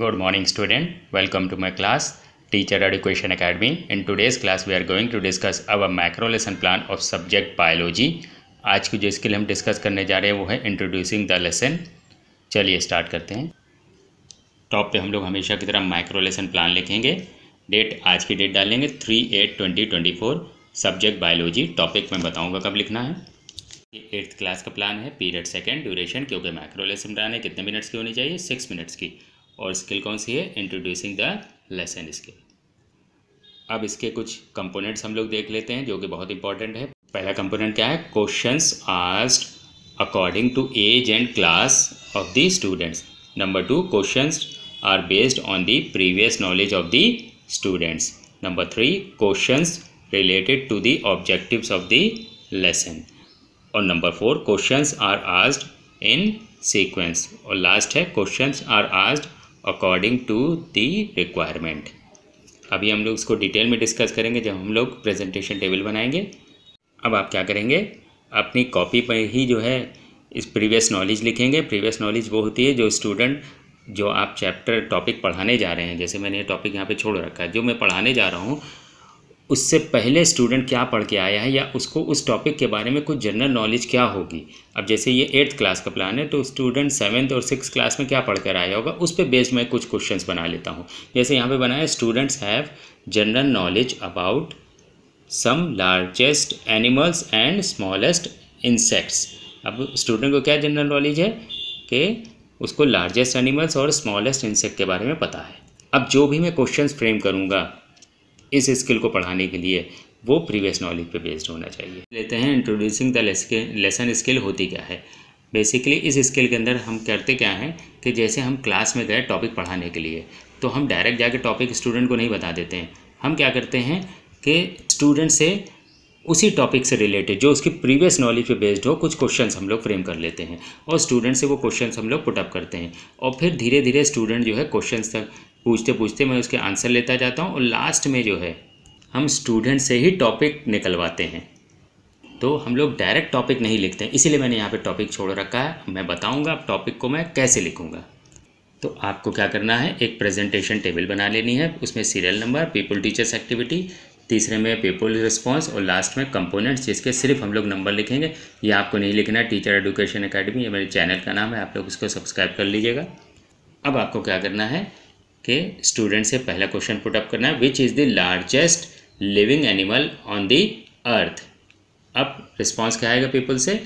Good morning student welcome to my class teacher Education academy in today's class we are going to discuss our macro lesson plan of subject biology. आज की जो skill हम discuss करने जा रहे हैं वो है इंट्रोड्यूसिंग द लेसन चलिए स्टार्ट करते हैं टॉप पे हम लोग हमेशा की तरह माइक्रोलेसन प्लान लिखेंगे डेट आज की डेट डाल लेंगे three eight twenty twenty four subject biology topic मैं बताऊँगा कब लिखना है एट्थ क्लास का प्लान है पीरियड सेकेंड ड्यूरेशन क्योंकि माइक्रोलेसन लेसन प्लान है कितने मिनट्स की होनी चाहिए सिक्स मिनट्स की और स्किल कौन सी है इंट्रोड्यूसिंग द लेसन स्किल अब इसके कुछ कंपोनेंट्स हम लोग देख लेते हैं जो कि बहुत इंपॉर्टेंट है पहला कंपोनेंट क्या है questions asked according to age and class of the students number two questions are based on the previous knowledge of the students number three questions related to the objectives of the lesson और number four question are asked in sequence और last है question are asked according to the requirement अभी हम लोग इसको detail में discuss करेंगे जब हम लोग प्रेजेंटेशन टेबल बनाएंगे अब आप क्या करेंगे अपनी कॉपी पर ही जो है इस प्रीवियस नॉलेज लिखेंगे प्रीवियस नॉलेज वो होती है जो स्टूडेंट जो आप चैप्टर टॉपिक पढ़ाने जा रहे हैं जैसे मैंने ये टॉपिक यहाँ पे छोड़ रखा है जो मैं पढ़ाने जा रहा हूँ उससे पहले स्टूडेंट क्या पढ़ के आया है या उसको उस टॉपिक के बारे में कुछ जनरल नॉलेज क्या होगी अब जैसे ये एट्थ क्लास का प्लान है तो स्टूडेंट सेवन्थ और सिक्स क्लास में क्या पढ़ कर आया होगा उस पर बेस्ड मैं कुछ क्वेश्चन बना लेता हूँ जैसे यहाँ पर बनाया students have general knowledge about some largest animals and smallest insects अब स्टूडेंट को क्या जनरल नॉलेज है कि उसको लार्जेस्ट एनिमल्स और स्मॉलेस्ट इंसेक्ट के बारे में पता है अब जो भी मैं क्वेश्चंस फ्रेम करूँगा इस स्किल को पढ़ाने के लिए वो प्रीवियस नॉलेज पे बेस्ड होना चाहिए लेते हैं इंट्रोड्यूसिंग द लेसन स्किल होती क्या है बेसिकली इस स्किल के अंदर हम करते क्या हैं कि जैसे हम क्लास में गए टॉपिक पढ़ाने के लिए तो हम डायरेक्ट जाके टॉपिक स्टूडेंट को नहीं बता देते हैं हम क्या करते हैं कि स्टूडेंट से उसी टॉपिक से रिलेटेड जो उसकी प्रीवियस नॉलेज पे बेस्ड हो कुछ क्वेश्चन हम लोग फ्रेम कर लेते हैं और स्टूडेंट से वो क्वेश्चन हम लोग पुटअप करते हैं और फिर धीरे धीरे स्टूडेंट जो है क्वेश्चन तक पूछते पूछते मैं उसके आंसर लेता जाता हूँ और लास्ट में जो है हम स्टूडेंट से ही टॉपिक निकलवाते हैं तो हम लोग डायरेक्ट टॉपिक नहीं लिखते हैं इसीलिए मैंने यहाँ पे टॉपिक छोड़ रखा है मैं बताऊँगा अब टॉपिक को मैं कैसे लिखूँगा तो आपको क्या करना है एक प्रेजेंटेशन टेबल बना लेनी है उसमें serial number pupil teachers activity तीसरे में पीपल रिस्पॉन्स और लास्ट में कंपोनेंट्स जिसके सिर्फ हम लोग नंबर लिखेंगे ये आपको नहीं लिखना है टीचर एडुकेशन अकेडमी ये मेरे चैनल का नाम है आप लोग उसको सब्सक्राइब कर लीजिएगा अब आपको क्या करना है के स्टूडेंट से पहला क्वेश्चन पुटअप करना है which is the largest living animal on the earth अब रिस्पॉन्स क्या आएगा पीपल से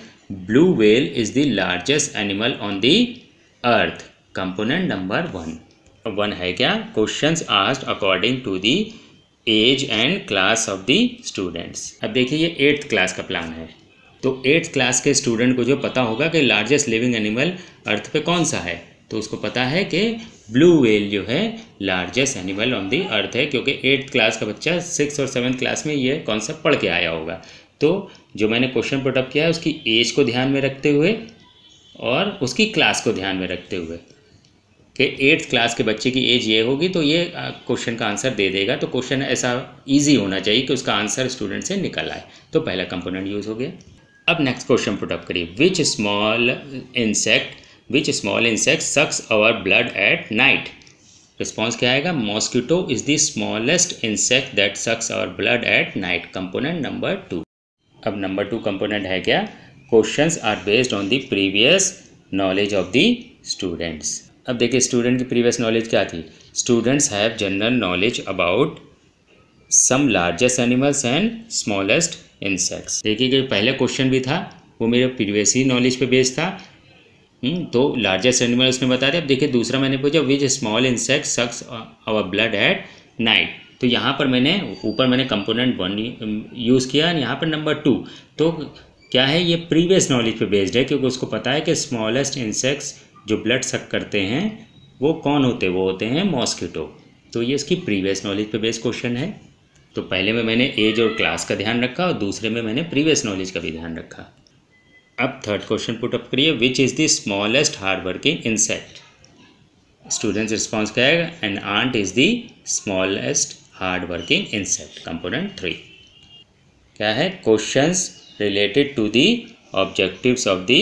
blue whale is the largest animal on the earth component number one one है क्या question asked according to the age and class of the students अब देखिए ये eighth class का प्लान है तो एट्थ क्लास के स्टूडेंट को जो पता होगा कि लार्जेस्ट लिविंग एनिमल अर्थ पे कौन सा है तो उसको पता है कि ब्लू वेल जो है largest animal on the earth है क्योंकि एट्थ क्लास का बच्चा सिक्स और सेवन्थ क्लास में ये कॉन्सेप्ट पढ़ के आया होगा तो जो मैंने क्वेश्चन पुटअप किया है उसकी एज को ध्यान में रखते हुए और उसकी क्लास को ध्यान में रखते हुए कि एट्थ क्लास के बच्चे की एज ये होगी तो ये क्वेश्चन का आंसर दे देगा तो क्वेश्चन ऐसा ईजी होना चाहिए कि उसका आंसर स्टूडेंट से निकल आए तो पहला कंपोनेंट यूज़ हो गया अब नेक्स्ट क्वेश्चन पुटअप करिए which small insect which small insect sucks our blood at night response क्या आएगा mosquito is the smallest insect that sucks our blood at night component number two अब number two component है क्या questions are based on the previous knowledge of the students अब देखिए student की previous knowledge क्या थी students have general knowledge about some largest animals and smallest insects देखिए पहले क्वेश्चन भी था वो मेरे प्रीवियस ही नॉलेज पे बेस्ड था हम्म, तो लार्जेस्ट एनिमल उसने बता दिया अब देखिए दूसरा मैंने पूछा which small insect sucks our blood at night तो यहाँ पर मैंने ऊपर मैंने कंपोनेंट वन यूज़ किया यहाँ पर नंबर टू तो क्या है ये प्रीवियस नॉलेज पे बेस्ड है क्योंकि उसको पता है कि स्मॉलेस्ट इंसेक्ट्स जो ब्लड सक करते हैं वो कौन होते वो होते हैं मॉस्किटो तो ये इसकी प्रीवियस नॉलेज पे बेस्ड क्वेश्चन है तो पहले में मैंने एज और क्लास का ध्यान रखा और दूसरे में मैंने प्रीवियस नॉलेज का भी ध्यान रखा अब थर्ड क्वेश्चन पुटअप करिए which is the smallest hard working insect students response क्या आएगा and ant is the smallest hard working insect component three क्या है question related to the objectives of the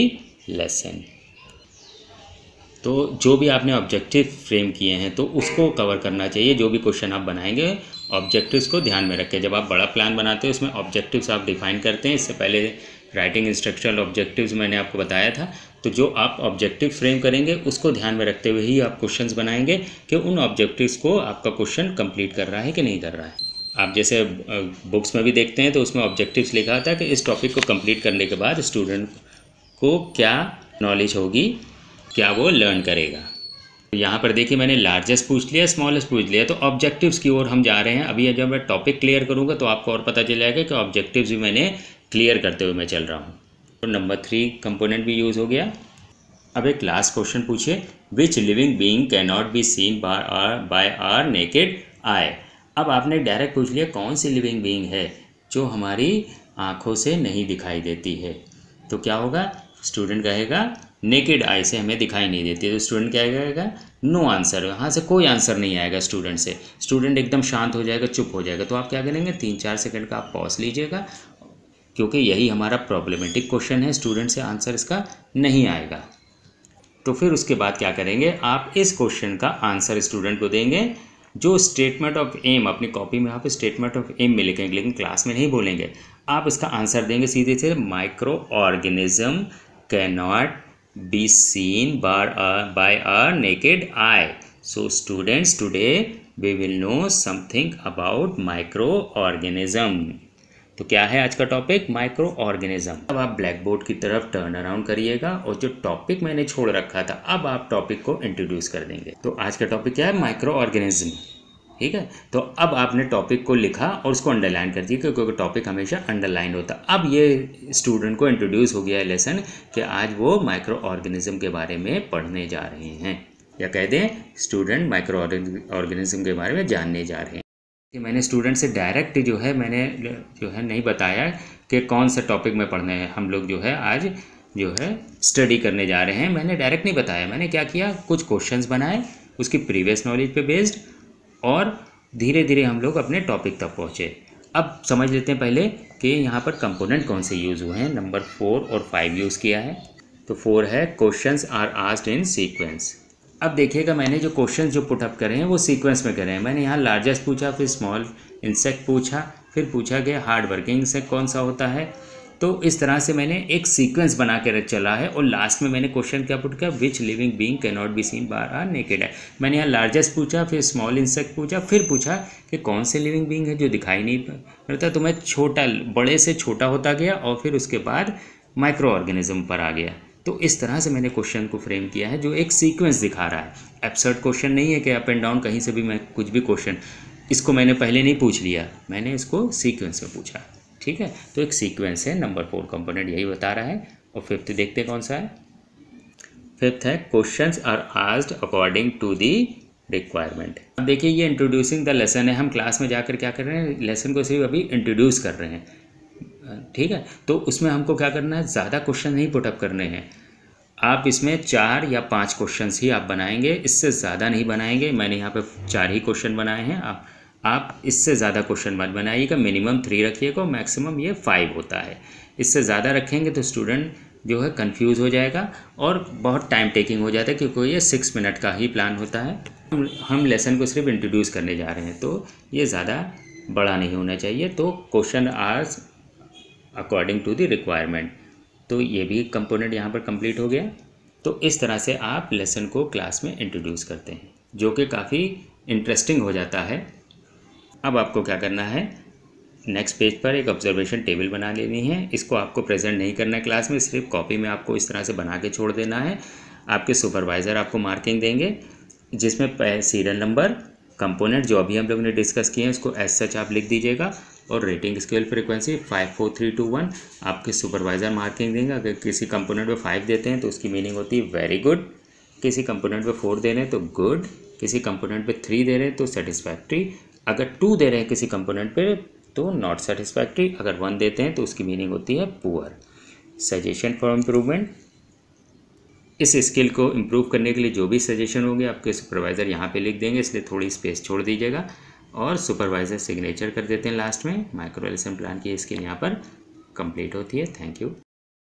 lesson तो जो भी आपने ऑब्जेक्टिव फ्रेम किए हैं तो उसको कवर करना चाहिए जो भी क्वेश्चन आप बनाएंगे ऑब्जेक्टिव्स को ध्यान में रखें जब आप बड़ा प्लान बनाते हैं उसमें ऑब्जेक्टिव्स आप डिफाइन करते हैं इससे पहले राइटिंग इंस्ट्रक्शनल ऑब्जेक्टिव्स मैंने आपको बताया था तो जो आप ऑब्जेक्टिव फ्रेम करेंगे उसको ध्यान में रखते हुए ही आप क्वेश्चंस बनाएंगे कि उन ऑब्जेक्टिव्स को आपका क्वेश्चन कंप्लीट कर रहा है कि नहीं कर रहा है आप जैसे बुक्स में भी देखते हैं तो उसमें ऑब्जेक्टिव्स लिखा होता है कि इस टॉपिक को कम्प्लीट करने के बाद स्टूडेंट को क्या नॉलेज होगी क्या वो लर्न करेगा तो यहाँ पर देखिए मैंने लार्जेस्ट पूछ लिया स्मॉलेस्ट पूछ लिया तो ऑब्जेक्टिव्स की ओर हम जा रहे हैं अभी जब मैं टॉपिक क्लियर करूँगा तो आपको और पता चल जाएगा कि ऑब्जेक्टिव्स भी मैंने क्लियर करते हुए मैं चल रहा हूँ तो नंबर थ्री कंपोनेंट भी यूज़ हो गया अब एक लास्ट क्वेश्चन पूछिए which living being cannot be seen or by our naked eye अब आपने डायरेक्ट पूछ लिया कौन सी लिविंग बींग है जो हमारी आँखों से नहीं दिखाई देती है तो क्या होगा स्टूडेंट कहेगा नेकेड आई से हमें दिखाई नहीं देती तो स्टूडेंट क्या करेगा नो आंसर यहाँ से कोई आंसर नहीं आएगा स्टूडेंट से स्टूडेंट एकदम शांत हो जाएगा चुप हो जाएगा तो आप क्या करेंगे तीन चार सेकंड का आप पॉज लीजिएगा क्योंकि यही हमारा प्रॉब्लमेटिक क्वेश्चन है स्टूडेंट से आंसर इसका नहीं आएगा तो फिर उसके बाद क्या करेंगे आप इस क्वेश्चन का आंसर स्टूडेंट को देंगे जो स्टेटमेंट ऑफ एम अपनी कॉपी में आप स्टेटमेंट ऑफ एम में लिखेंगे लेकिन क्लास में नहीं बोलेंगे आप इसका आंसर देंगे सीधे सीधे micro organism cannot be seen by a, by a naked eye. So students today we will know something about microorganism. तो क्या है आज का टॉपिक माइक्रो ऑर्गेनिज्म अब आप ब्लैक बोर्ड की तरफ टर्न अराउंड करिएगा और जो टॉपिक मैंने छोड़ रखा था अब आप टॉपिक को इंट्रोड्यूस कर देंगे तो आज का टॉपिक क्या है माइक्रो ऑर्गेनिज्म ठीक है तो अब आपने टॉपिक को लिखा और उसको अंडरलाइन कर दिया क्योंकि टॉपिक हमेशा अंडरलाइन होता अब ये स्टूडेंट को इंट्रोड्यूस हो गया है लेसन कि आज वो माइक्रो ऑर्गेनिज्म के बारे में पढ़ने जा रहे हैं या कह दें स्टूडेंट माइक्रो ऑर्गेनिज्म के बारे में जानने जा रहे हैं कि मैंने स्टूडेंट से डायरेक्ट जो है मैंने जो है नहीं बताया कि कौन सा टॉपिक में पढ़ने हैं हम लोग जो है आज जो है स्टडी करने जा रहे हैं मैंने डायरेक्ट नहीं बताया मैंने क्या किया कुछ क्वेश्चंस बनाए उसकी प्रीवियस नॉलेज पे बेस्ड और धीरे धीरे हम लोग अपने टॉपिक तक पहुँचे अब समझ लेते हैं पहले कि यहाँ पर कंपोनेंट कौन से यूज़ हुए हैं नंबर फोर और फाइव यूज़ किया है तो फोर है questions are asked in sequence अब देखिएगा मैंने जो क्वेश्चंस जो पुटअप करे हैं वो सीक्वेंस में करे हैं मैंने यहाँ लार्जेस्ट पूछा फिर स्मॉल इंसेक्ट पूछा फिर पूछा गया हार्ड वर्किंग इंसेक्ट कौन सा होता है तो इस तरह से मैंने एक सीक्वेंस बना के चला है और लास्ट में मैंने क्वेश्चन क्या पुट किया which living being can not be seen by our naked है मैंने यहाँ लार्जेस्ट पूछा फिर स्मॉल इंसेक्ट पूछा फिर पूछा कि कौन से लिविंग बींग है जो दिखाई नहीं पड़ता तो मैं छोटा बड़े से छोटा होता गया और फिर उसके बाद माइक्रो ऑर्गेनिज्म पर आ गया तो इस तरह से मैंने क्वेश्चन को फ्रेम किया है जो एक सीक्वेंस दिखा रहा है एब्सर्ट क्वेश्चन नहीं है कि अप एंड डाउन कहीं से भी मैं कुछ भी क्वेश्चन इसको मैंने पहले नहीं पूछ लिया मैंने इसको सीक्वेंस में पूछा ठीक है तो एक सीक्वेंस है नंबर फोर कंपोनेंट यही बता रहा है और फिफ्थ देखते कौन सा है फिफ्थ है question are asked according to the requirement अब देखिए ये इंट्रोड्यूसिंग द लेसन है हम क्लास में जाकर क्या कर रहे हैं लेसन को सिर्फ अभी इंट्रोड्यूस कर रहे हैं ठीक है तो उसमें हमको क्या करना है ज़्यादा क्वेश्चन नहीं पुटअप करने हैं आप इसमें चार या पांच क्वेश्चन ही आप बनाएंगे इससे ज़्यादा नहीं बनाएंगे मैंने यहाँ पे चार ही क्वेश्चन बनाए हैं आप आप इससे ज़्यादा क्वेश्चन मत बनाइएगा मिनिमम थ्री रखिएगा मैक्सिमम ये फाइव होता है इससे ज़्यादा रखेंगे तो स्टूडेंट जो है कंफ्यूज हो जाएगा और बहुत टाइम टेकिंग हो जाता है क्योंकि ये सिक्स मिनट का ही प्लान होता है हम लेसन को सिर्फ इंट्रोड्यूस करने जा रहे हैं तो ये ज़्यादा बड़ा नहीं होना चाहिए तो question are according to the requirement तो ये भी कंपोनेंट यहाँ पर कंप्लीट हो गया तो इस तरह से आप लेसन को क्लास में इंट्रोड्यूस करते हैं जो कि काफ़ी इंटरेस्टिंग हो जाता है अब आपको क्या करना है नेक्स्ट पेज पर एक ऑब्जर्वेशन टेबल बना लेनी है इसको आपको प्रेजेंट नहीं करना है क्लास में सिर्फ कॉपी में आपको इस तरह से बना के छोड़ देना है आपके सुपरवाइज़र आपको मार्किंग देंगे जिसमें सीरियल नंबर कंपोनेंट जो अभी हम लोग ने डिस्कस किए हैं उसको एस सच आप लिख दीजिएगा और rating scale frequency five four three two one आपके सुपरवाइज़र मार्किंग देंगे अगर किसी कंपोनेंट पे फाइव देते हैं तो उसकी मीनिंग होती है वेरी गुड किसी कंपोनेंट पे फोर दे रहे हैं तो गुड किसी कंपोनेंट पे थ्री दे रहे हैं तो सेटिस्फैक्ट्री अगर टू दे रहे हैं किसी कंपोनेंट पे तो नॉट सेटिस्फैक्ट्री अगर वन देते हैं तो उसकी मीनिंग होती है पुअर सजेशन फॉर इम्प्रूवमेंट इस स्किल को इम्प्रूव करने के लिए जो भी सजेशन होंगे आपके सुपरवाइज़र यहाँ पे लिख देंगे इसलिए थोड़ी स्पेस छोड़ दीजिएगा और सुपरवाइज़र सिग्नेचर कर देते हैं लास्ट में माइक्रो प्लान की स्किल यहाँ पर कंप्लीट होती है थैंक यू